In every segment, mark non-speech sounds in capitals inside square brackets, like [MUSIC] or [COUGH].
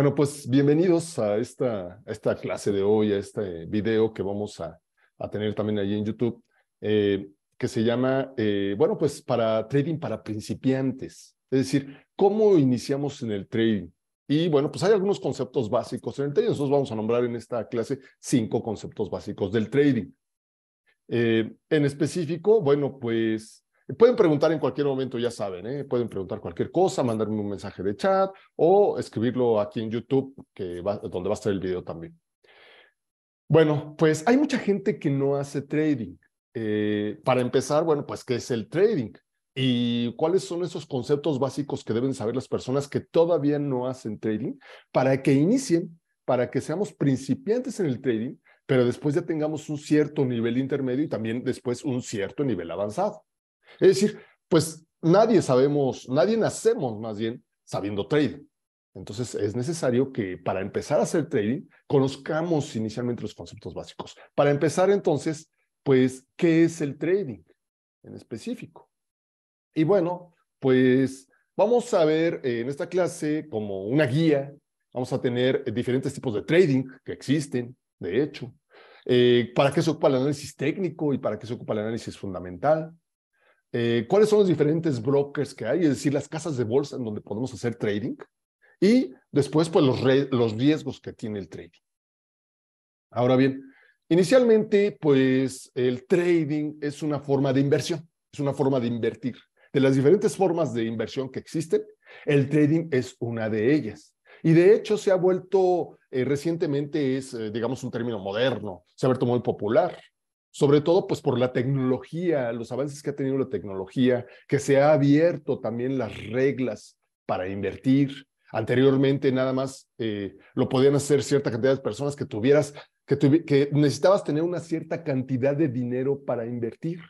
Bueno, pues bienvenidos a esta, esta clase de hoy, a este video que vamos a, tener también allí en YouTube, eh, que se llama, eh, bueno, pues para trading para principiantes. Es decir, ¿cómo iniciamos en el trading? Y bueno, pues hay algunos conceptos básicos en el trading. Nosotros vamos a nombrar en esta clase cinco conceptos básicos del trading. Eh, en específico, bueno, pues Pueden preguntar en cualquier momento, ya saben, ¿eh? pueden preguntar cualquier cosa, mandarme un mensaje de chat o escribirlo aquí en YouTube, que donde va a estar el video también. Bueno, pues hay mucha gente que no hace trading. Eh, para empezar, bueno, pues, ¿qué es el trading? ¿Y cuáles son esos conceptos básicos que deben saber las personas que todavía no hacen trading para que inicien, para que seamos principiantes en el trading, pero después ya tengamos un cierto nivel intermedio y también después un cierto nivel avanzado? Es decir, pues nadie sabemos, nadie nacemos más bien sabiendo trading. Entonces es necesario que para empezar a hacer trading conozcamos inicialmente los conceptos básicos. Para empezar entonces, pues, ¿qué es el trading en específico? Y bueno, pues vamos a ver eh, en esta clase como una guía, vamos a tener diferentes tipos de trading que existen, de hecho, eh, para qué se ocupa el análisis técnico y para qué se ocupa el análisis fundamental, eh, cuáles son los diferentes brokers que hay, es decir, las casas de bolsa en donde podemos hacer trading y después pues los, riesgos que tiene el trading. Ahora bien, inicialmente pues el trading es una forma de inversión, es una forma de invertir. De las diferentes formas de inversión que existen, el trading es una de ellas. Y de hecho se ha vuelto eh, recientemente, es eh, digamos un término moderno, se ha vuelto muy popular sobre todo pues por la tecnología, los avances que ha tenido la tecnología, que se ha abierto también las reglas para invertir. Anteriormente nada más eh, lo podían hacer cierta cantidad de personas que tuvieras, que necesitabas tener una cierta cantidad de dinero para invertir.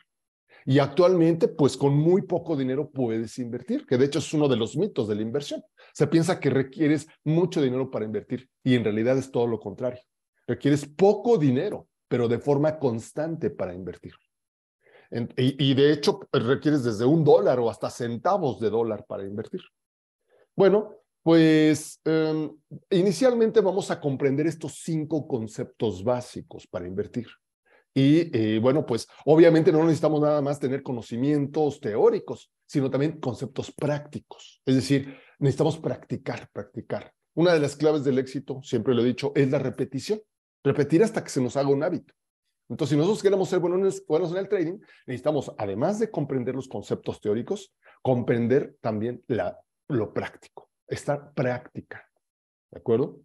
Y actualmente, pues con muy poco dinero puedes invertir, que de hecho es uno de los mitos de la inversión. Se piensa que requieres mucho dinero para invertir y en realidad es todo lo contrario. Requieres poco dinero pero de forma constante para invertir. y, de hecho, pues, requieres desde un dólar o hasta centavos de dólar para invertir. Bueno, pues em, inicialmente vamos a comprender estos cinco conceptos básicos para invertir. Y eh, bueno, pues obviamente no necesitamos nada más tener conocimientos teóricos, sino también conceptos prácticos. Es decir, necesitamos practicar, practicar. Una de las claves del éxito, siempre lo he dicho, es la repetición. Repetir hasta que se nos haga un hábito. Entonces, si nosotros queremos ser buenos, buenos en el trading, necesitamos, además de comprender los conceptos teóricos, comprender también la, lo práctico, estar práctica. ¿De acuerdo?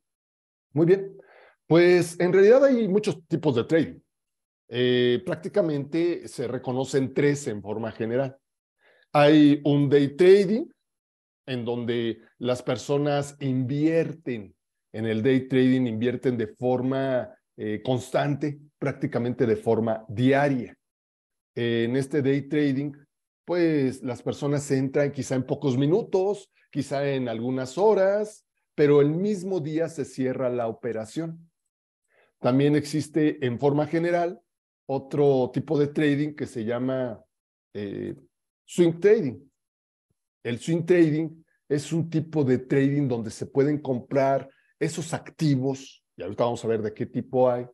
Muy bien. Pues en realidad hay muchos tipos de trading. Eh, prácticamente se reconocen tres en forma general. Hay un day trading, en donde las personas invierten en el day trading invierten de forma eh, constante, prácticamente de forma diaria. en este day trading, pues las personas entran quizá en pocos minutos, quizá en algunas horas, pero el mismo día se cierra la operación. También existe en forma general otro tipo de trading que se llama eh, swing trading. El swing trading es un tipo de trading donde se pueden comprar esos activos, y ahorita vamos a ver de qué tipo hay,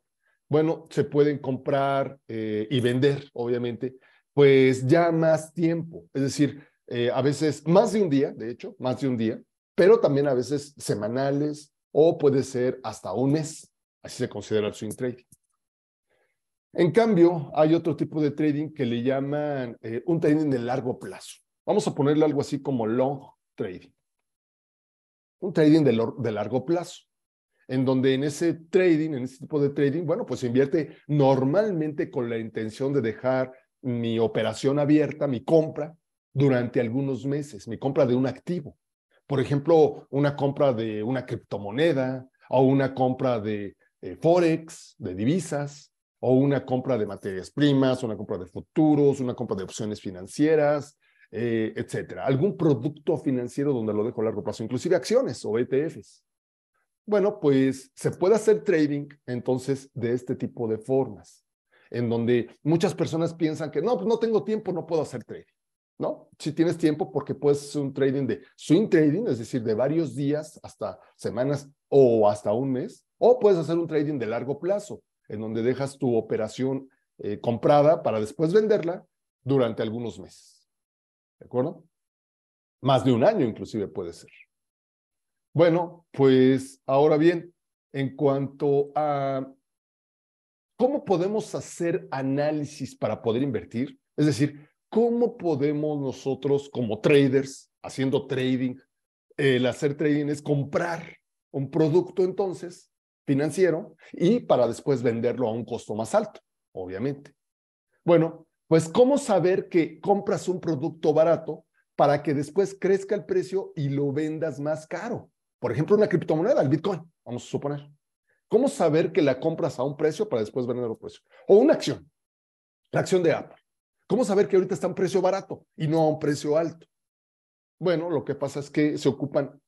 bueno, se pueden comprar eh, y vender, obviamente, pues ya más tiempo, es decir, eh, a veces más de un día, de hecho, más de un día, pero también a veces semanales o puede ser hasta un mes, así se considera el swing trading. En cambio, hay otro tipo de trading que le llaman eh, un trading de largo plazo. Vamos a ponerle algo así como long trading un trading de, largo plazo, en donde en ese trading, en ese tipo de trading, bueno, pues se invierte normalmente con la intención de dejar mi operación abierta, mi compra, durante algunos meses, mi compra de un activo. Por ejemplo, una compra de una criptomoneda o una compra de eh, forex, de divisas, o una compra de materias primas, una compra de futuros, una compra de opciones financieras, eh, etcétera. Algún producto financiero donde lo dejo a largo plazo, inclusive acciones o ETFs. Bueno, pues se puede hacer trading entonces de este tipo de formas, en donde muchas personas piensan que no, pues, no tengo tiempo, no puedo hacer trading. ¿no? Si tienes tiempo, porque puedes hacer un trading de swing trading, es decir, de varios días hasta semanas o hasta un mes, o puedes hacer un trading de largo plazo, en donde dejas tu operación eh, comprada para después venderla durante algunos meses. ¿De acuerdo? Más de un año inclusive puede ser. Bueno, pues ahora bien, en cuanto a cómo podemos hacer análisis para poder invertir, es decir, cómo podemos nosotros como traders, haciendo trading, el hacer trading es comprar un producto entonces financiero y para después venderlo a un costo más alto, obviamente. Bueno, pues, ¿cómo saber que compras un producto barato para que después crezca el precio y lo vendas más caro? Por ejemplo, una criptomoneda, el Bitcoin, vamos a suponer. ¿Cómo saber que la compras a un precio para después vender los precios? O una acción, la acción de Apple. ¿Cómo saber que ahorita está a un precio barato y no a un precio alto? Bueno, lo que pasa es que se ocupan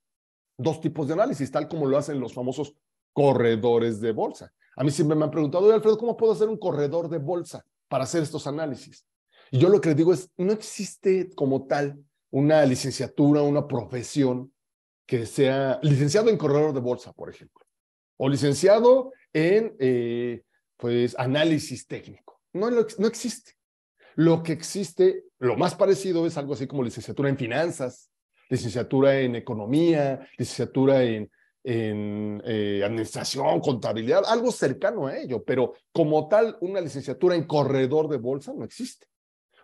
dos tipos de análisis, tal como lo hacen los famosos corredores de bolsa. A mí siempre me han preguntado, Alfredo, ¿cómo puedo hacer un corredor de bolsa? para hacer estos análisis. Y yo lo que les digo es, no existe como tal una licenciatura, una profesión que sea licenciado en corredor de bolsa, por ejemplo, o licenciado en eh, pues, análisis técnico. No, no existe. Lo que existe, lo más parecido es algo así como licenciatura en finanzas, licenciatura en economía, licenciatura en en eh, administración, contabilidad, algo cercano a ello, pero como tal, una licenciatura en corredor de bolsa no existe.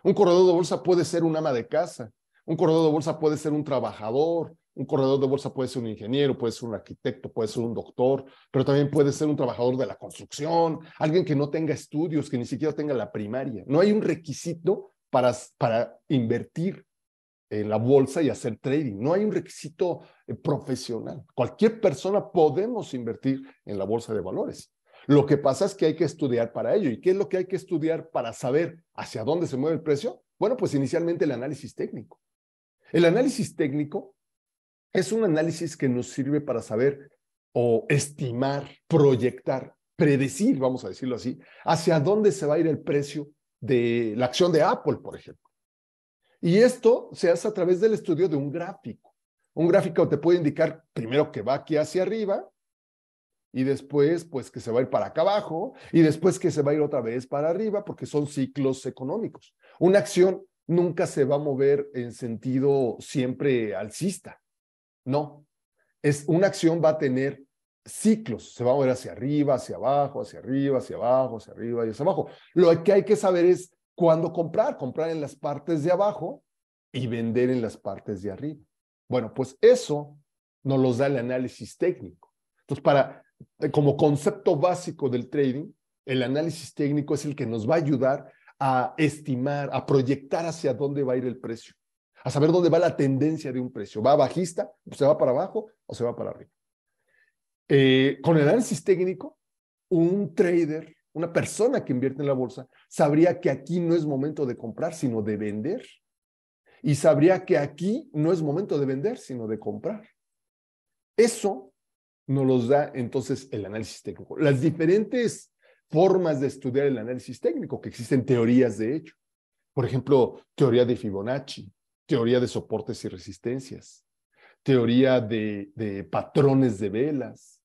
Un corredor de bolsa puede ser un ama de casa, un corredor de bolsa puede ser un trabajador, un corredor de bolsa puede ser un ingeniero, puede ser un arquitecto, puede ser un doctor, pero también puede ser un trabajador de la construcción, alguien que no tenga estudios, que ni siquiera tenga la primaria. No hay un requisito para, para invertir en la bolsa y hacer trading. No hay un requisito eh, profesional. Cualquier persona podemos invertir en la bolsa de valores. Lo que pasa es que hay que estudiar para ello. ¿Y qué es lo que hay que estudiar para saber hacia dónde se mueve el precio? Bueno, pues inicialmente el análisis técnico. El análisis técnico es un análisis que nos sirve para saber o estimar, proyectar, predecir, vamos a decirlo así, hacia dónde se va a ir el precio de la acción de Apple, por ejemplo. Y esto se hace a través del estudio de un gráfico. Un gráfico te puede indicar primero que va aquí hacia arriba y después pues que se va a ir para acá abajo y después que se va a ir otra vez para arriba porque son ciclos económicos. Una acción nunca se va a mover en sentido siempre alcista. No. Es una acción va a tener ciclos, se va a mover hacia arriba, hacia abajo, hacia arriba, hacia abajo, hacia arriba y hacia abajo. Lo que hay que saber es ¿Cuándo comprar? Comprar en las partes de abajo y vender en las partes de arriba. Bueno, pues eso nos lo da el análisis técnico. Entonces, para, eh, como concepto básico del trading, el análisis técnico es el que nos va a ayudar a estimar, a proyectar hacia dónde va a ir el precio, a saber dónde va la tendencia de un precio. ¿Va bajista? Pues, ¿Se va para abajo o se va para arriba? Eh, con el análisis técnico, un trader una persona que invierte en la bolsa sabría que aquí no es momento de comprar, sino de vender. Y sabría que aquí no es momento de vender, sino de comprar. Eso nos los da entonces el análisis técnico. Las diferentes formas de estudiar el análisis técnico, que existen teorías de hecho. Por ejemplo, teoría de Fibonacci, teoría de soportes y resistencias, teoría de, de patrones de velas.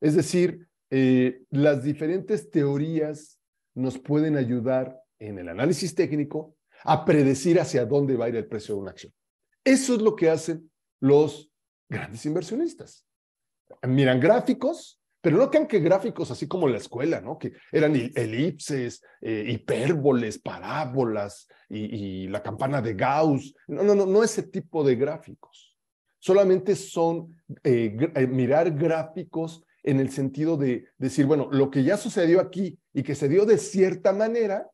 Es decir, eh, las diferentes teorías nos pueden ayudar en el análisis técnico a predecir hacia dónde va a ir el precio de una acción. Eso es lo que hacen los grandes inversionistas. Miran gráficos, pero no crean que gráficos así como la escuela, ¿no? Que eran elipses, eh, hipérboles, parábolas y, la campana de Gauss. No, no, no, no ese tipo de gráficos. Solamente son eh, mirar gráficos en el sentido de decir, bueno, lo que ya sucedió aquí y que se dio de cierta manera,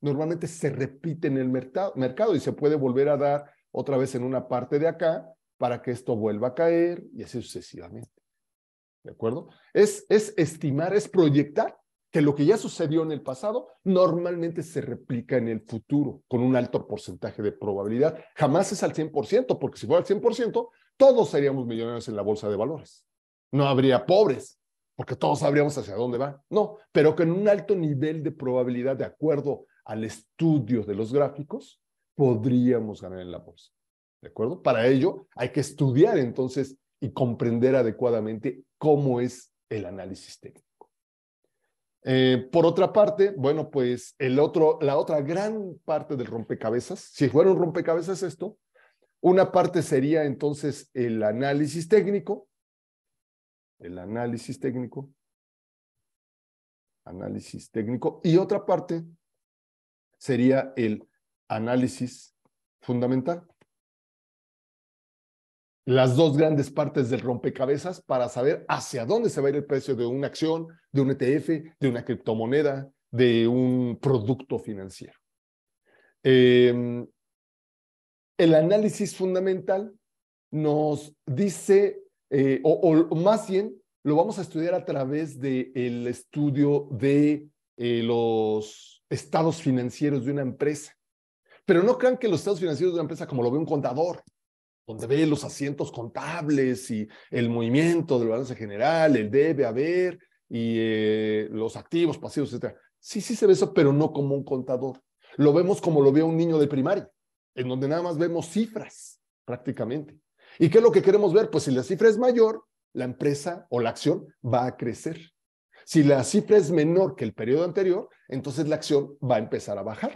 normalmente se repite en el mercado, y se puede volver a dar otra vez en una parte de acá para que esto vuelva a caer y así sucesivamente. ¿De acuerdo? Es, es estimar, es proyectar que lo que ya sucedió en el pasado normalmente se replica en el futuro con un alto porcentaje de probabilidad. Jamás es al 100%, porque si fuera al 100%, todos seríamos millonarios en la bolsa de valores no habría pobres, porque todos sabríamos hacia dónde va. No, pero que en un alto nivel de probabilidad, de acuerdo al estudio de los gráficos, podríamos ganar en la bolsa. ¿De acuerdo? Para ello hay que estudiar entonces y comprender adecuadamente cómo es el análisis técnico. Eh, por otra parte, bueno, pues el otro, la otra gran parte del rompecabezas, si fuera un rompecabezas esto, una parte sería entonces el análisis técnico, el análisis técnico, análisis técnico, y otra parte sería el análisis fundamental. Las dos grandes partes del rompecabezas para saber hacia dónde se va a ir el precio de una acción, de un ETF, de una criptomoneda, de un producto financiero. Em, el análisis fundamental nos dice eh, o, más bien lo vamos a estudiar a través del estudio de eh, los estados financieros de una empresa. Pero no crean que los estados financieros de una empresa, como lo ve un contador, donde ve los asientos contables y el movimiento del balance general, el debe haber y eh, los activos, pasivos, etc. Sí, sí se ve eso, pero no como un contador. Lo vemos como lo ve un niño de primaria, en donde nada más vemos cifras prácticamente. ¿Y qué es lo que queremos ver? Pues si la cifra es mayor, la empresa o la acción va a crecer. Si la cifra es menor que el periodo anterior, entonces la acción va a empezar a bajar.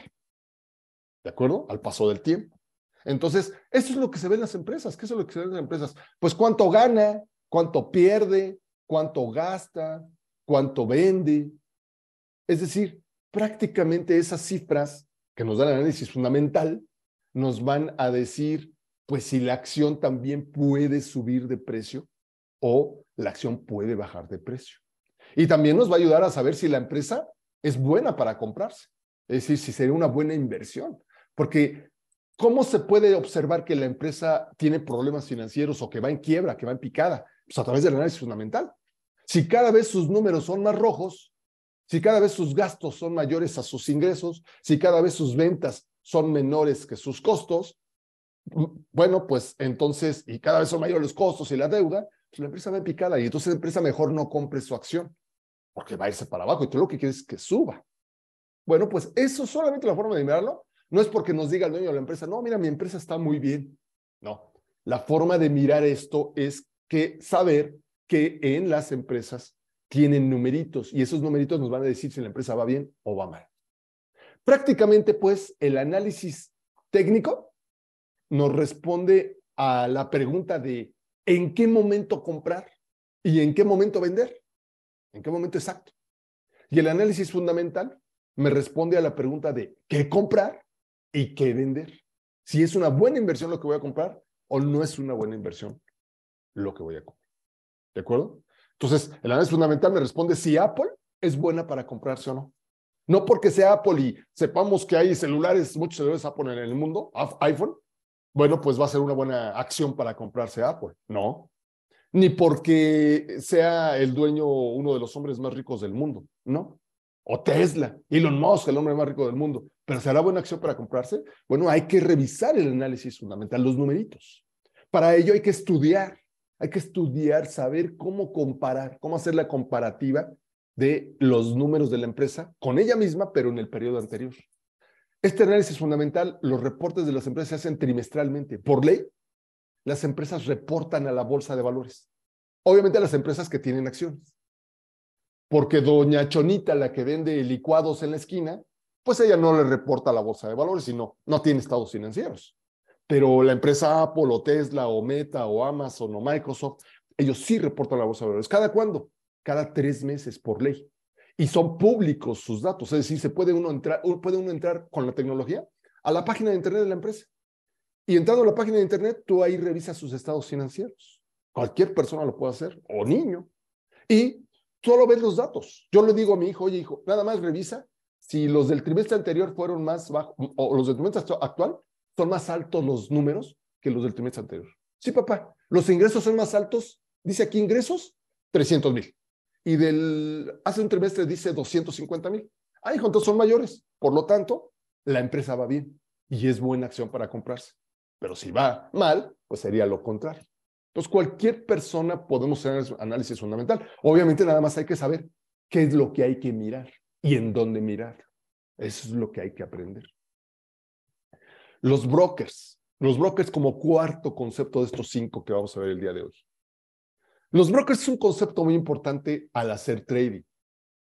¿De acuerdo? Al paso del tiempo. Entonces, eso es lo que se ve en las empresas. ¿Qué es lo que se ve en las empresas? Pues cuánto gana, cuánto pierde, cuánto gasta, cuánto vende. Es decir, prácticamente esas cifras que nos dan el análisis fundamental nos van a decir pues si la acción también puede subir de precio o la acción puede bajar de precio. Y también nos va a ayudar a saber si la empresa es buena para comprarse, es decir, si sería una buena inversión, porque ¿cómo se puede observar que la empresa tiene problemas financieros o que va en quiebra, que va en picada? Pues a través del análisis fundamental. Si cada vez sus números son más rojos, si cada vez sus gastos son mayores a sus ingresos, si cada vez sus ventas son menores que sus costos, bueno, pues entonces, y cada vez son mayores los costos y la deuda, pues, la empresa va picada y entonces la empresa mejor no compre su acción, porque va a irse para abajo y tú lo que quieres es que suba. Bueno, pues eso solamente la forma de mirarlo no es porque nos diga el dueño de la empresa, no, mira, mi empresa está muy bien. No, la forma de mirar esto es que saber que en las empresas tienen numeritos y esos numeritos nos van a decir si la empresa va bien o va mal. Prácticamente, pues, el análisis técnico nos responde a la pregunta de en qué momento comprar y en qué momento vender, en qué momento exacto. Y el análisis fundamental me responde a la pregunta de qué comprar y qué vender. Si es una buena inversión lo que voy a comprar o no es una buena inversión lo que voy a comprar. ¿De acuerdo? Entonces, el análisis fundamental me responde si Apple es buena para comprarse o no. No porque sea Apple y sepamos que hay celulares, muchos celulares Apple en el mundo, iPhone, bueno, pues va a ser una buena acción para comprarse Apple. No, ni porque sea el dueño uno de los hombres más ricos del mundo, ¿no? O Tesla, Elon Musk, el hombre más rico del mundo. Pero ¿será buena acción para comprarse? Bueno, hay que revisar el análisis fundamental, los numeritos. Para ello hay que estudiar, hay que estudiar, saber cómo comparar, cómo hacer la comparativa de los números de la empresa con ella misma, pero en el periodo anterior. Este análisis fundamental, los reportes de las empresas se hacen trimestralmente. Por ley, las empresas reportan a la bolsa de valores. Obviamente a las empresas que tienen acciones. Porque doña Chonita, la que vende licuados en la esquina, pues ella no le reporta a la bolsa de valores, sino no tiene estados financieros. Pero la empresa Apple o Tesla o Meta o Amazon o Microsoft, ellos sí reportan a la bolsa de valores. ¿Cada cuándo? Cada tres meses por ley y son públicos sus datos. Es decir, se puede uno entrar, puede uno entrar con la tecnología a la página de internet de la empresa. Y entrando a la página de internet, tú ahí revisas sus estados financieros. Cualquier persona lo puede hacer, o niño. Y solo ves los datos. Yo le digo a mi hijo, oye hijo, nada más revisa si los del trimestre anterior fueron más bajos, o los del trimestre actual, son más altos los números que los del trimestre anterior. Sí, papá, los ingresos son más altos. Dice aquí ingresos, 300 mil y del, hace un trimestre dice 250 mil. Ah, hijo, entonces son mayores. Por lo tanto, la empresa va bien y es buena acción para comprarse. Pero si va mal, pues sería lo contrario. Entonces, cualquier persona podemos hacer análisis fundamental. Obviamente, nada más hay que saber qué es lo que hay que mirar y en dónde mirar. Eso es lo que hay que aprender. Los brokers. Los brokers como cuarto concepto de estos cinco que vamos a ver el día de hoy. Los brokers es un concepto muy importante al hacer trading,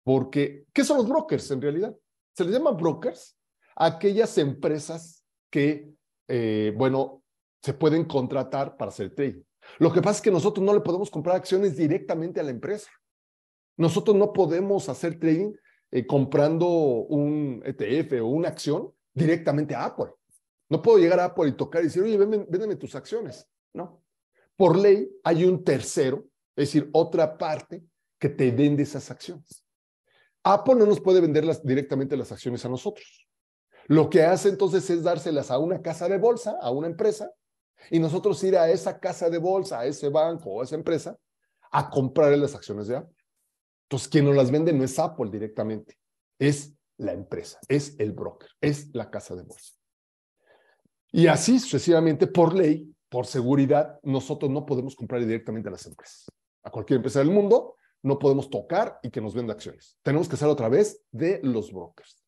porque ¿qué son los brokers en realidad? Se les llama brokers aquellas empresas que, eh, bueno, se pueden contratar para hacer trading. Lo que pasa es que nosotros no le podemos comprar acciones directamente a la empresa. Nosotros no podemos hacer trading eh, comprando un ETF o una acción directamente a Apple. No puedo llegar a Apple y tocar y decir, oye, véndeme tus acciones. No. Por ley hay un tercero es decir, otra parte que te vende esas acciones. Apple no nos puede vender directamente las acciones a nosotros. Lo que hace entonces es dárselas a una casa de bolsa, a una empresa, y nosotros ir a esa casa de bolsa, a ese banco o a esa empresa, a comprarle las acciones de Apple. Entonces, quien nos las vende no es Apple directamente, es la empresa, es el broker, es la casa de bolsa. Y así sucesivamente, por ley, por seguridad, nosotros no podemos comprar directamente a las empresas a cualquier empresa del mundo, no podemos tocar y que nos venda acciones. Tenemos que hacerlo a través de los brokers.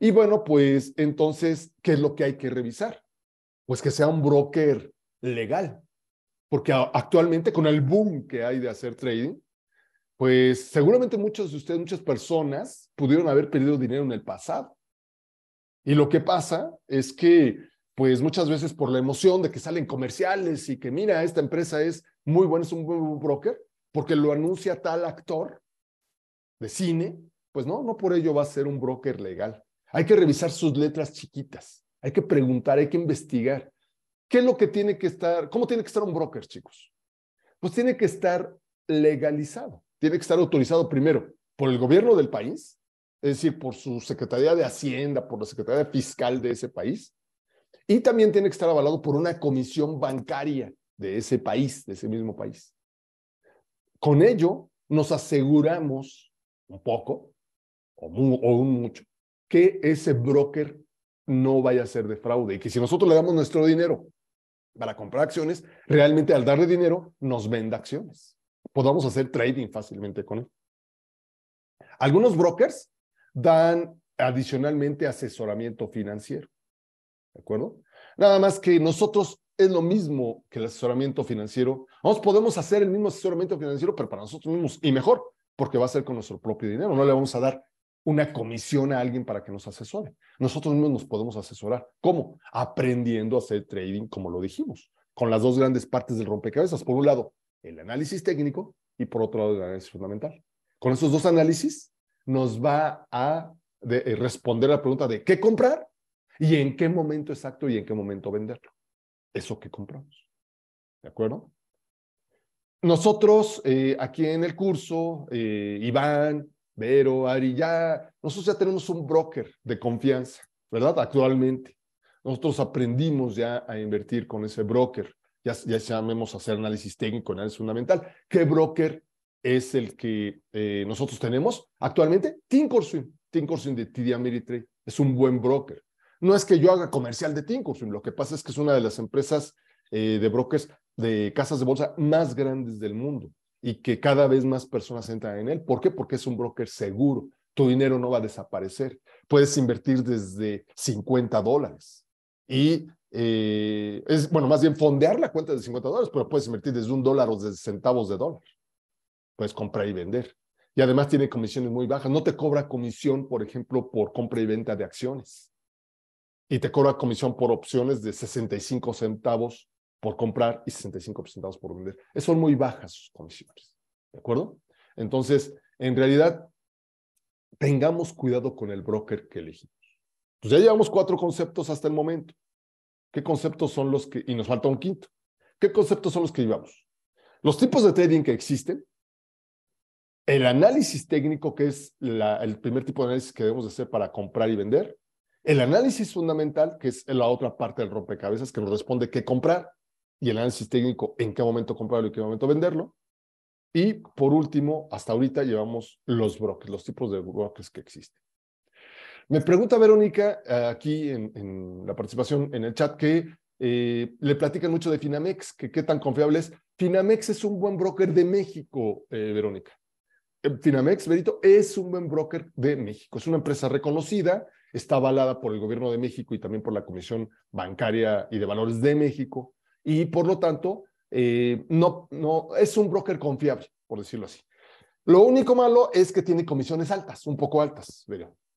Y bueno, pues entonces, ¿qué es lo que hay que revisar? Pues que sea un broker legal, porque actualmente con el boom que hay de hacer trading, pues seguramente muchos de ustedes, muchas personas pudieron haber perdido dinero en el pasado. Y lo que pasa es que, pues muchas veces por la emoción de que salen comerciales y que, mira, esta empresa es muy bueno, es un broker, porque lo anuncia tal actor de cine, pues no, no por ello va a ser un broker legal. Hay que revisar sus letras chiquitas, hay que preguntar, hay que investigar. ¿Qué es lo que tiene que estar? ¿Cómo tiene que estar un broker, chicos? Pues tiene que estar legalizado, tiene que estar autorizado primero por el gobierno del país, es decir, por su Secretaría de Hacienda, por la Secretaría Fiscal de ese país, y también tiene que estar avalado por una comisión bancaria de ese país, de ese mismo país. Con ello nos aseguramos un poco o, un mucho que ese broker no vaya a ser de fraude y que si nosotros le damos nuestro dinero para comprar acciones, realmente al darle dinero nos venda acciones. Podamos hacer trading fácilmente con él. Algunos brokers dan adicionalmente asesoramiento financiero. ¿De acuerdo? Nada más que nosotros es lo mismo que el asesoramiento financiero. Vamos, podemos hacer el mismo asesoramiento financiero, pero para nosotros mismos y mejor, porque va a ser con nuestro propio dinero. No le vamos a dar una comisión a alguien para que nos asesore. Nosotros mismos nos podemos asesorar. ¿Cómo? Aprendiendo a hacer trading, como lo dijimos, con las dos grandes partes del rompecabezas. Por un lado, el análisis técnico y por otro lado, el análisis fundamental. Con esos dos análisis nos va a eh, responder la pregunta de qué comprar y en qué momento exacto y en qué momento venderlo eso que compramos. ¿De acuerdo? Nosotros eh, aquí en el curso, eh, Iván, Vero, Ari, ya, nosotros ya tenemos un broker de confianza, ¿verdad? Actualmente. Nosotros aprendimos ya a invertir con ese broker. Ya, ya sabemos hacer análisis técnico, análisis fundamental. ¿Qué broker es el que eh, nosotros tenemos actualmente? Tinkorswim. Tinkorswim de TD Ameritrade. Es un buen broker. No es que yo haga comercial de Tinkorswim, lo que pasa es que es una de las empresas eh, de brokers de casas de bolsa más grandes del mundo y que cada vez más personas entran en él. ¿Por qué? Porque es un broker seguro. Tu dinero no va a desaparecer. Puedes invertir desde 50 dólares y eh, es, bueno, más bien fondear la cuenta de 50 dólares, pero puedes invertir desde un dólar o desde centavos de dólar. Puedes comprar y vender. Y además tiene comisiones muy bajas. No te cobra comisión, por ejemplo, por compra y venta de acciones y te cobra comisión por opciones de 65 centavos por comprar y 65 centavos por vender. Eh, son muy bajas sus comisiones, ¿de acuerdo? Entonces, en realidad, tengamos cuidado con el broker que elegimos. Pues ya llevamos cuatro conceptos hasta el momento. ¿Qué conceptos son los que, y nos falta un quinto, qué conceptos son los que llevamos? Los tipos de trading que existen, el análisis técnico, que es el primer tipo de análisis que debemos hacer para comprar y vender, el análisis fundamental, que es la otra parte del rompecabezas, que nos responde qué comprar, y el análisis técnico, en qué momento comprarlo y en qué momento venderlo. Y por último, hasta ahorita llevamos los brokers, los tipos de brokers que existen. Me pregunta Verónica eh, aquí en, la participación en el chat que eh, le platican mucho de Finamex, que qué tan confiable es. Finamex es un buen broker de México, eh, Verónica. Finamex, Verito, es un buen broker de México. Es una empresa reconocida está avalada por el Gobierno de México y también por la Comisión Bancaria y de Valores de México y por lo tanto eh, no, no es un broker confiable, por decirlo así. Lo único malo es que tiene comisiones altas, un poco altas,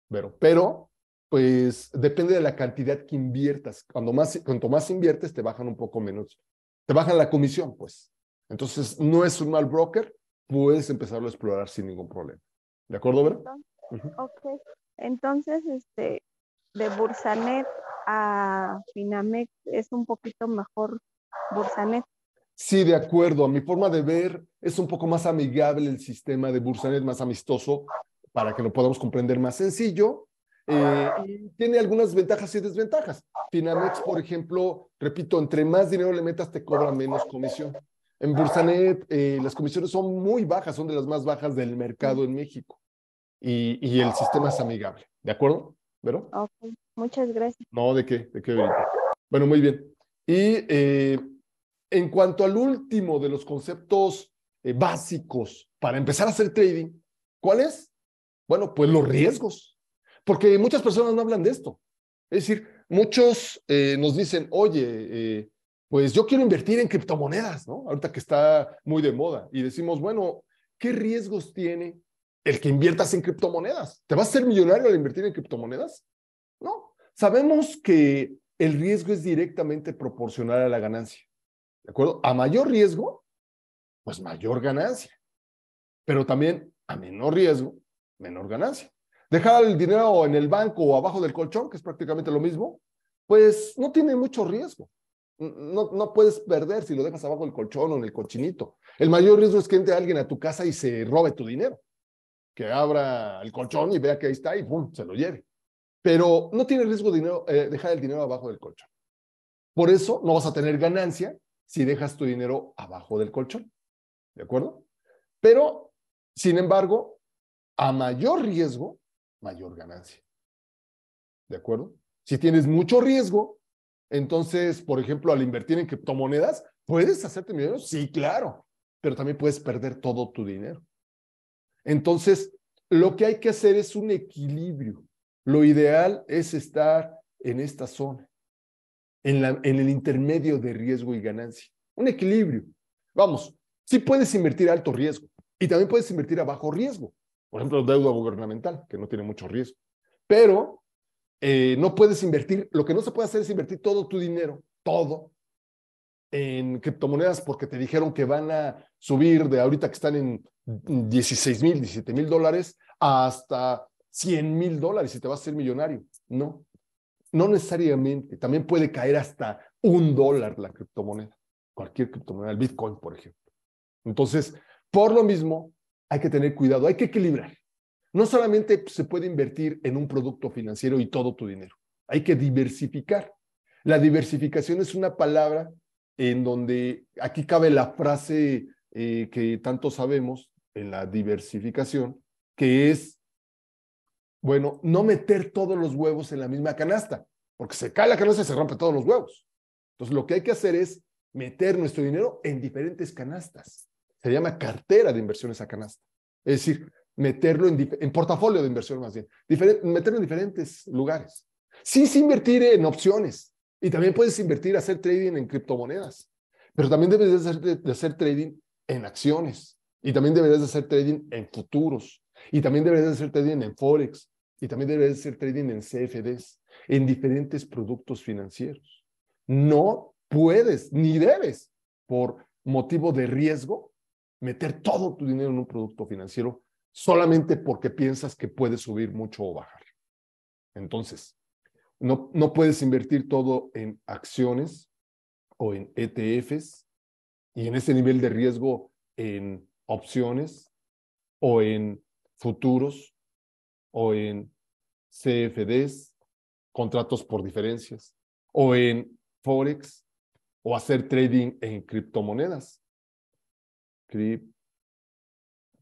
pero, pero, pues depende de la cantidad que inviertas. Cuando más, cuanto más inviertes, te bajan un poco menos, te bajan la comisión, pues. Entonces, no es un mal broker, puedes empezarlo a explorar sin ningún problema. ¿De acuerdo, Vero? Ok. Entonces, este, de Bursanet a Finamex es un poquito mejor Bursanet. Sí, de acuerdo. A mi forma de ver, es un poco más amigable el sistema de Bursanet, más amistoso, para que lo podamos comprender más sencillo. Eh, y tiene algunas ventajas y desventajas. Finamex, por ejemplo, repito, entre más dinero le metas, te cobra menos comisión. En Bursanet, eh, las comisiones son muy bajas, son de las más bajas del mercado en México y, el sistema es amigable. ¿De acuerdo? ¿Vero? muchas gracias. No, ¿de qué? ¿De qué? Bueno, muy bien. Y eh, en cuanto al último de los conceptos eh, básicos para empezar a hacer trading, ¿cuál es? Bueno, pues los riesgos. Porque muchas personas no hablan de esto. Es decir, muchos eh, nos dicen, oye, pues yo quiero invertir en criptomonedas, ¿no? Ahorita que está muy de moda. Y decimos, bueno, ¿qué riesgos tiene el que inviertas en criptomonedas. ¿Te vas a ser millonario al invertir en criptomonedas? No. Sabemos que el riesgo es directamente proporcional a la ganancia. ¿De acuerdo? A mayor riesgo, pues mayor ganancia. Pero también a menor riesgo, menor ganancia. Dejar el dinero en el banco o abajo del colchón, que es prácticamente lo mismo, pues no tiene mucho riesgo. No, puedes perder si lo dejas abajo del colchón o en el cochinito. El mayor riesgo es que entre alguien a tu casa y se robe tu dinero que abra el colchón y vea que ahí está y ¡pum! se lo lleve. Pero no tiene riesgo de eh, dejar el dinero abajo del colchón. Por eso no vas a tener ganancia si dejas tu dinero abajo del colchón. ¿De acuerdo? Pero, sin embargo, a mayor riesgo, mayor ganancia. ¿De acuerdo? Si tienes mucho riesgo, entonces, por ejemplo, al invertir en criptomonedas, puedes hacerte dinero? sí, claro, pero también puedes perder todo tu dinero. Entonces, lo que hay que hacer es un equilibrio. Lo ideal es estar en esta zona, en, el intermedio de riesgo y ganancia. Un equilibrio. Vamos, sí puedes invertir a alto riesgo y también puedes invertir a bajo riesgo. Por ejemplo, deuda gubernamental, que no tiene mucho riesgo. Pero eh, no puedes invertir, lo que no se puede hacer es invertir todo tu dinero, todo, en criptomonedas porque te dijeron que van a subir de ahorita que están en 16 mil, 17 mil dólares hasta 100 mil dólares y te vas a ser millonario. No, no necesariamente. También puede caer hasta un dólar la criptomoneda, cualquier criptomoneda, el Bitcoin, por ejemplo. Entonces, por lo mismo, hay que tener cuidado, hay que equilibrar. No solamente se puede invertir en un producto financiero y todo tu dinero, hay que diversificar. La diversificación es una palabra en donde aquí cabe la frase eh, que tanto sabemos en la diversificación, que es, bueno, no meter todos los huevos en la misma canasta, porque se cae la canasta y se rompe todos los huevos. Entonces, lo que hay que hacer es meter nuestro dinero en diferentes canastas. Se llama cartera de inversiones a canasta. Es decir, meterlo en, portafolio de inversión más bien, meterlo en diferentes lugares. Sí, sí invertir en opciones, y también puedes invertir, hacer trading en criptomonedas, pero también deberías de, hacer trading en acciones, y también deberías hacer trading en futuros, y también deberías hacer trading en Forex, y también deberías hacer trading en CFDs, en diferentes productos financieros. No puedes ni debes, por motivo de riesgo, meter todo tu dinero en un producto financiero solamente porque piensas que puede subir mucho o bajar. Entonces, no, puedes invertir todo en acciones o en ETFs y en ese nivel de riesgo en opciones o en futuros o en CFDs, contratos por diferencias, o en Forex, o hacer trading en criptomonedas.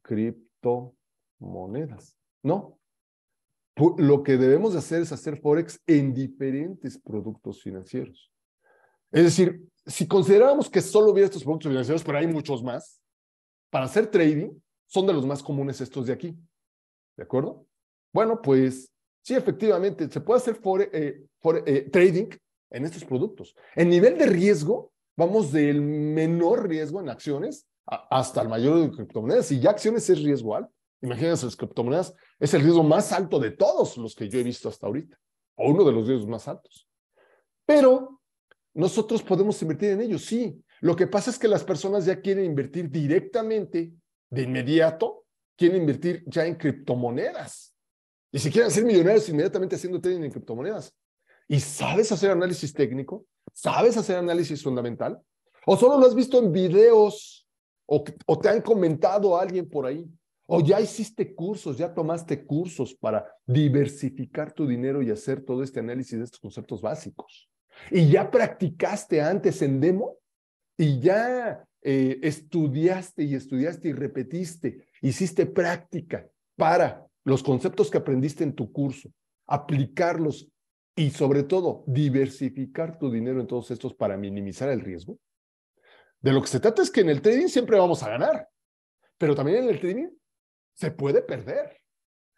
Criptomonedas. No, lo que debemos de hacer es hacer Forex en diferentes productos financieros. Es decir, si consideramos que solo hubiera estos productos financieros, pero hay muchos más, para hacer trading son de los más comunes estos de aquí. ¿De acuerdo? Bueno, pues sí, efectivamente, se puede hacer eh, eh, trading en estos productos. En nivel de riesgo, vamos del menor riesgo en acciones hasta el mayor de criptomonedas. Y ya acciones es riesgo alto. Imagínense las criptomonedas, es el riesgo más alto de todos los que yo he visto hasta ahorita, o uno de los riesgos más altos. Pero nosotros podemos invertir en ellos, sí. Lo que pasa es que las personas ya quieren invertir directamente, de inmediato, quieren invertir ya en criptomonedas. Y si quieren ser millonarios inmediatamente haciendo trading en criptomonedas. ¿Y sabes hacer análisis técnico? ¿Sabes hacer análisis fundamental? ¿O solo lo has visto en videos? ¿O, te han comentado a alguien por ahí? O ya hiciste cursos, ya tomaste cursos para diversificar tu dinero y hacer todo este análisis de estos conceptos básicos. Y ya practicaste antes en demo y ya eh, estudiaste y estudiaste y repetiste, hiciste práctica para los conceptos que aprendiste en tu curso, aplicarlos y sobre todo diversificar tu dinero en todos estos para minimizar el riesgo. De lo que se trata es que en el trading siempre vamos a ganar, pero también en el trading se puede perder.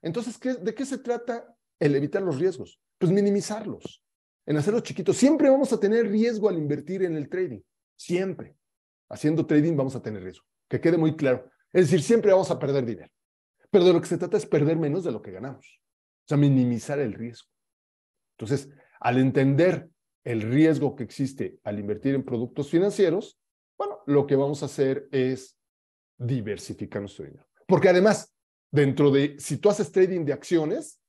Entonces, ¿qué, ¿de qué se trata el evitar los riesgos? Pues minimizarlos, en hacerlos chiquitos. Siempre vamos a tener riesgo al invertir en el trading, siempre. Haciendo trading vamos a tener riesgo, que quede muy claro. Es decir, siempre vamos a perder dinero. Pero de lo que se trata es perder menos de lo que ganamos. O sea, minimizar el riesgo. Entonces, al entender el riesgo que existe al invertir en productos financieros, bueno, lo que vamos a hacer es diversificar nuestro dinero. Porque además, dentro de, si tú haces trading de acciones,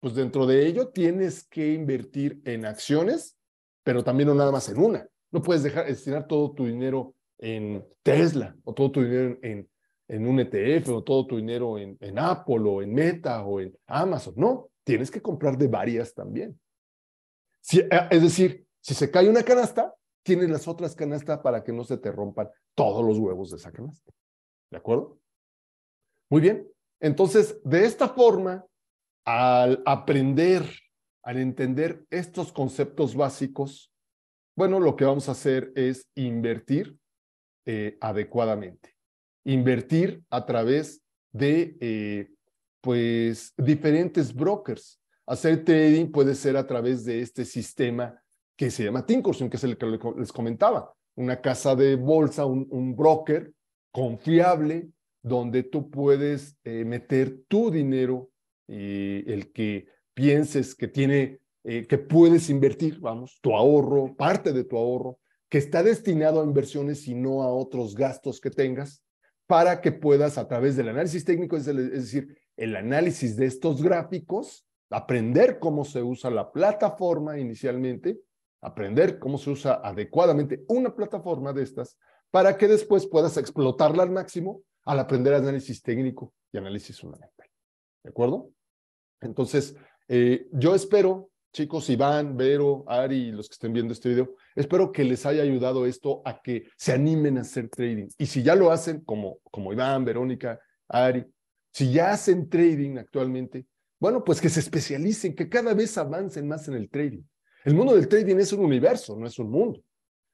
pues dentro de ello tienes que invertir en acciones, pero también no nada más en una. No puedes dejar destinar todo tu dinero en Tesla o todo tu dinero en, en un ETF o todo tu dinero en, en Apple o en Meta o en Amazon. No, tienes que comprar de varias también. Eh, es decir, si se cae una canasta, tienes las otras canastas para que no se te rompan todos los huevos de esa canasta. ¿De acuerdo? Muy bien. Entonces, de esta forma, al aprender, al entender estos conceptos básicos, bueno, lo que vamos a hacer es invertir eh, adecuadamente. Invertir a través de, eh, pues, diferentes brokers. Hacer trading puede ser a través de este sistema que se llama Tincursion, que es el que les comentaba. Una casa de bolsa, un broker confiable, donde tú puedes eh, meter tu dinero, y eh, el que pienses que tiene, eh, que puedes invertir, vamos, tu ahorro, parte de tu ahorro, que está destinado a inversiones y no a otros gastos que tengas, para que puedas a través del análisis técnico, es decir, el análisis de estos gráficos, aprender cómo se usa la plataforma inicialmente, aprender cómo se usa adecuadamente una plataforma de estas, para que después puedas explotarla al máximo al aprender análisis técnico y análisis fundamental. ¿De acuerdo? Entonces, eh, yo espero, chicos, Iván, Vero, Ari, los que estén viendo este video, espero que les haya ayudado esto a que se animen a hacer trading. Y si ya lo hacen, como, como Iván, Verónica, Ari, si ya hacen trading actualmente, bueno, pues que se especialicen, que cada vez avancen más en el trading. El mundo del trading es un universo, no es un mundo.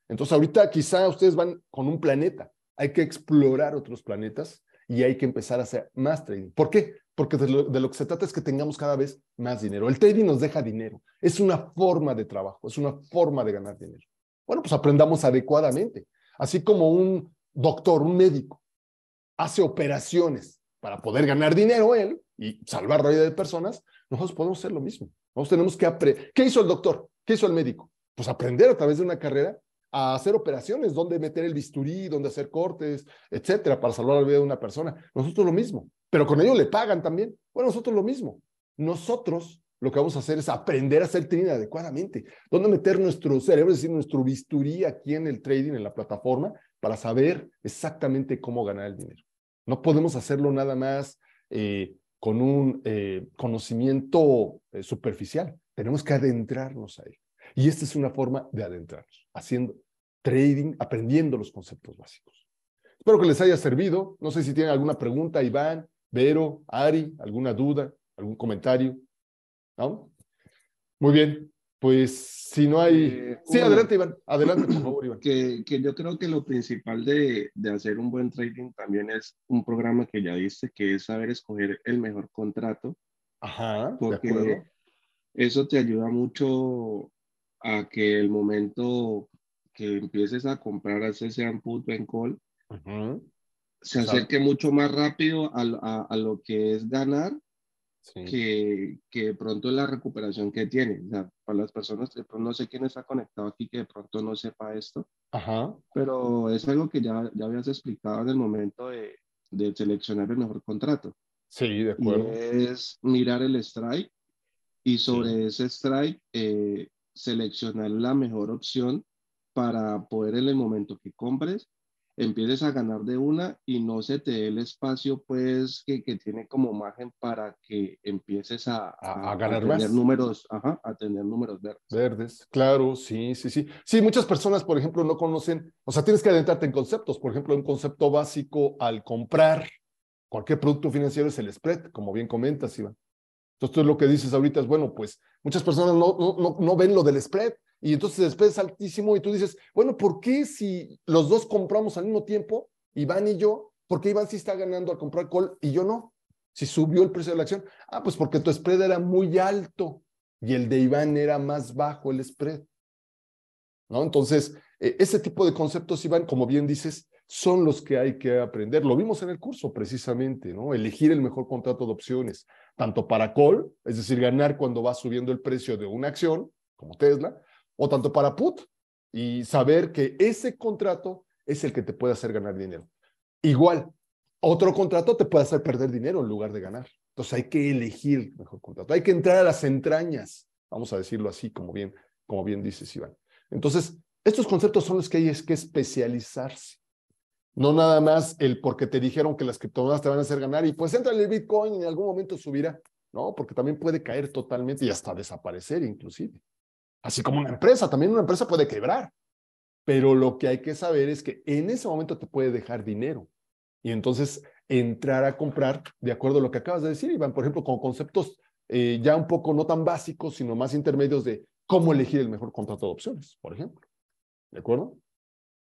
Entonces ahorita quizá ustedes van con un planeta, hay que explorar otros planetas y hay que empezar a hacer más trading. ¿Por qué? Porque de lo, que se trata es que tengamos cada vez más dinero. El trading nos deja dinero. Es una forma de trabajo, es una forma de ganar dinero. Bueno, pues aprendamos adecuadamente. Así como un doctor, un médico, hace operaciones para poder ganar dinero él y salvar la vida de personas, nosotros podemos hacer lo mismo. Nosotros tenemos que aprender. ¿Qué hizo el doctor? ¿Qué hizo el médico? Pues aprender a través de una carrera a hacer operaciones, dónde meter el bisturí, dónde hacer cortes, etcétera, para salvar la vida de una persona. Nosotros lo mismo, pero con ello le pagan también. Bueno, nosotros lo mismo. Nosotros lo que vamos a hacer es aprender a hacer trading adecuadamente. ¿Dónde meter nuestro cerebro, es decir, nuestro bisturí aquí en el trading, en la plataforma, para saber exactamente cómo ganar el dinero? No podemos hacerlo nada más eh, con un eh, conocimiento eh, superficial. Tenemos que adentrarnos a él. Y esta es una forma de adentrarnos, haciendo trading, aprendiendo los conceptos básicos. Espero que les haya servido. No sé si tienen alguna pregunta, Iván, Vero, Ari, alguna duda, algún comentario. ¿No? Muy bien, pues si no hay... Eh, sí, adelante, Iván. Adelante, por [CLEARS THROAT] favor, Iván. Que, que yo creo que lo principal de, hacer un buen trading también es un programa que ya dice que es saber escoger el mejor contrato. Ajá, porque eso te ayuda mucho a que el momento que empieces a comprar ese shampoo en call... -huh. se acerque mucho más rápido a, a, lo que es ganar sí. que, que, de pronto la recuperación que tiene. O sea, para las personas no sé quién está conectado aquí que de pronto no sepa esto, Ajá. pero es algo que ya, ya habías explicado en el momento de, de seleccionar el mejor contrato. Sí, de acuerdo. es mirar el strike y sobre ese strike eh, seleccionar la mejor opción para poder en el momento que compres empieces a ganar de una y no se te dé el espacio pues que, tiene como margen para que empieces a, a, ganar números, a tener números verdes. Verdes, claro, sí, sí, sí. Sí, muchas personas, por ejemplo, no conocen, o sea, tienes que adentrarte en conceptos, por ejemplo, un concepto básico al comprar cualquier producto financiero es el spread, como bien comentas, Iván. Entonces, tú lo que dices ahorita es, bueno, pues muchas personas no, ven lo del spread y entonces el spread es altísimo y tú dices, bueno, ¿por qué si los dos compramos al mismo tiempo, Iván y yo, por qué Iván sí está ganando al comprar call y yo no? Si subió el precio de la acción, ah, pues porque tu spread era muy alto y el de Iván era más bajo el spread. Entonces, eh, ese tipo de conceptos, Iván, como bien dices, son los que hay que aprender. Lo vimos en el curso precisamente, ¿no? Elegir el mejor contrato de opciones, tanto para call, es decir, ganar cuando va subiendo el precio de una acción, como Tesla, o tanto para put, y saber que ese contrato es el que te puede hacer ganar dinero. Igual, otro contrato te puede hacer perder dinero en lugar de ganar. Entonces hay que elegir el mejor contrato, hay que entrar a las entrañas, vamos a decirlo así, como bien, como bien dices, Iván. Entonces, estos conceptos son los que hay es que especializarse. No nada más el porque te dijeron que las criptomonedas te van a hacer ganar y pues entra en el Bitcoin y en algún momento subirá, ¿no? Porque también puede caer totalmente y hasta desaparecer inclusive. Así como una empresa, también una empresa puede quebrar. Pero lo que hay que saber es que en ese momento te puede dejar dinero. Y entonces entrar a comprar, de acuerdo a lo que acabas de decir, Iván, por ejemplo, con conceptos eh, ya un poco no tan básicos, sino más intermedios de cómo elegir el mejor contrato de opciones, por ejemplo. ¿De acuerdo?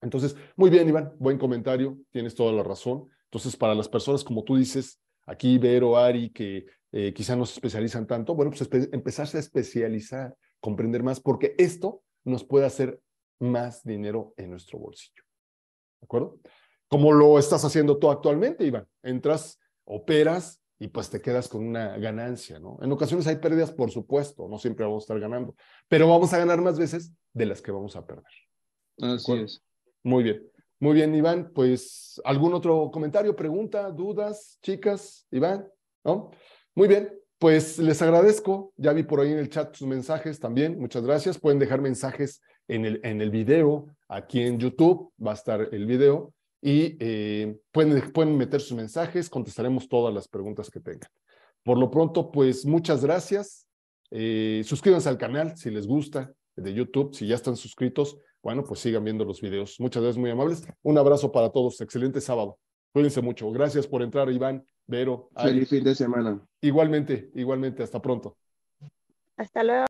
Entonces, muy bien, Iván, buen comentario, tienes toda la razón. Entonces, para las personas, como tú dices, aquí Vero, Ari, que eh, quizá no se especializan tanto, bueno, pues empezarse a especializar, comprender más, porque esto nos puede hacer más dinero en nuestro bolsillo. ¿De acuerdo? Como lo estás haciendo tú actualmente, Iván. Entras, operas y pues te quedas con una ganancia, ¿no? En ocasiones hay pérdidas, por supuesto, no siempre vamos a estar ganando, pero vamos a ganar más veces de las que vamos a perder. Así es. Muy bien. Muy bien, Iván. Pues, ¿algún otro comentario, pregunta, dudas, chicas? Iván, ¿no? Muy bien. Pues les agradezco. Ya vi por ahí en el chat sus mensajes también. Muchas gracias. Pueden dejar mensajes en el, en el video. Aquí en YouTube va a estar el video. Y eh, pueden, pueden meter sus mensajes. Contestaremos todas las preguntas que tengan. Por lo pronto, pues muchas gracias. Eh, suscríbanse al canal si les gusta de YouTube. Si ya están suscritos, bueno, pues sigan viendo los videos. Muchas gracias, muy amables. Un abrazo para todos. Excelente sábado. Cuídense mucho. Gracias por entrar, Iván, Vero. Feliz fin de semana. Igualmente, igualmente. Hasta pronto. Hasta luego.